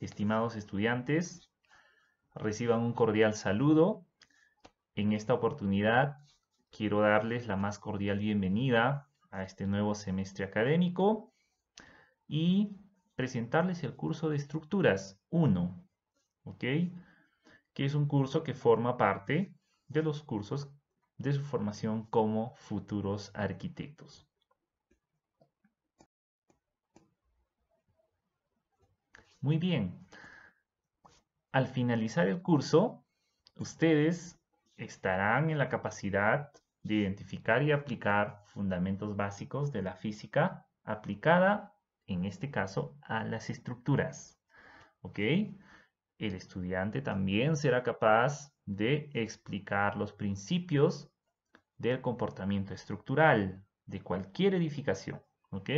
Estimados estudiantes, reciban un cordial saludo. En esta oportunidad quiero darles la más cordial bienvenida a este nuevo semestre académico y presentarles el curso de estructuras 1, Que es un curso que forma parte de los cursos de su formación como futuros arquitectos. Muy bien. Al finalizar el curso, ustedes estarán en la capacidad de identificar y aplicar fundamentos básicos de la física aplicada, en este caso, a las estructuras. ¿Ok? El estudiante también será capaz de explicar los principios del comportamiento estructural de cualquier edificación. ¿Ok?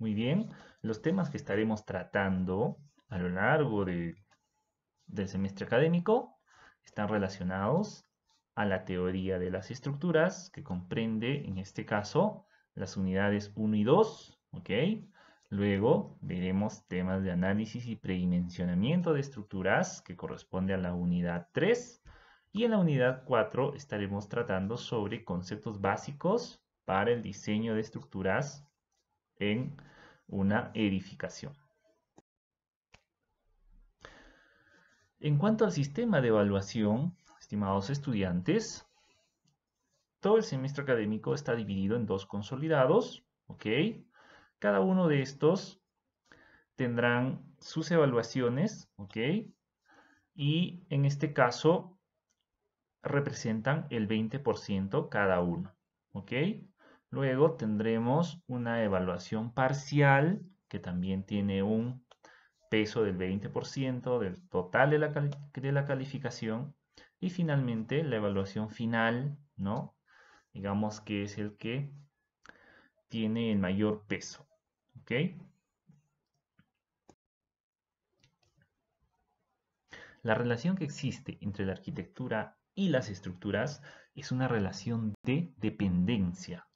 Muy bien, los temas que estaremos tratando a lo largo del semestre académico están relacionados a la teoría de las estructuras, que comprende, en este caso, las unidades 1 y 2, ¿ok? Luego veremos temas de análisis y predimensionamiento de estructuras, que corresponde a la unidad 3, y en la unidad 4 estaremos tratando sobre conceptos básicos para el diseño de estructuras en una edificación. En cuanto al sistema de evaluación, estimados estudiantes, todo el semestre académico está dividido en dos consolidados, ¿ok? Cada uno de estos tendrán sus evaluaciones, ¿ok? Y en este caso representan el 20% cada uno, ¿ok? Luego tendremos una evaluación parcial que también tiene un peso del 20% del total de la, calificación. Y finalmente la evaluación final, ¿no? Digamos que es el que tiene el mayor peso, La relación que existe entre la arquitectura y las estructuras es una relación de dependencia.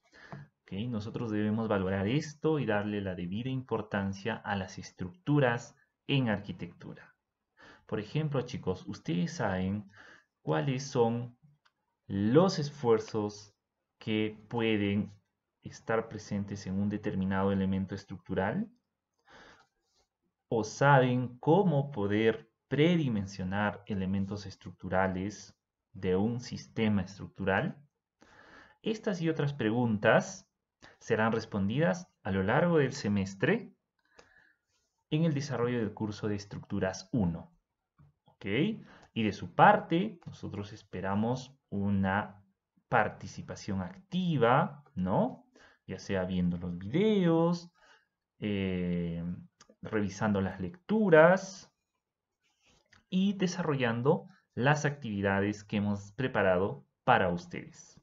Nosotros debemos valorar esto y darle la debida importancia a las estructuras en arquitectura. Por ejemplo, chicos, ustedes saben cuáles son los esfuerzos que pueden estar presentes en un determinado elemento estructural o saben cómo poder predimensionar elementos estructurales de un sistema estructural? Estas y otras preguntas serán respondidas a lo largo del semestre en el desarrollo del curso de estructuras 1. Y de su parte, nosotros esperamos una participación activa, ¿no? Ya sea viendo los videos, eh, revisando las lecturas y desarrollando las actividades que hemos preparado para ustedes.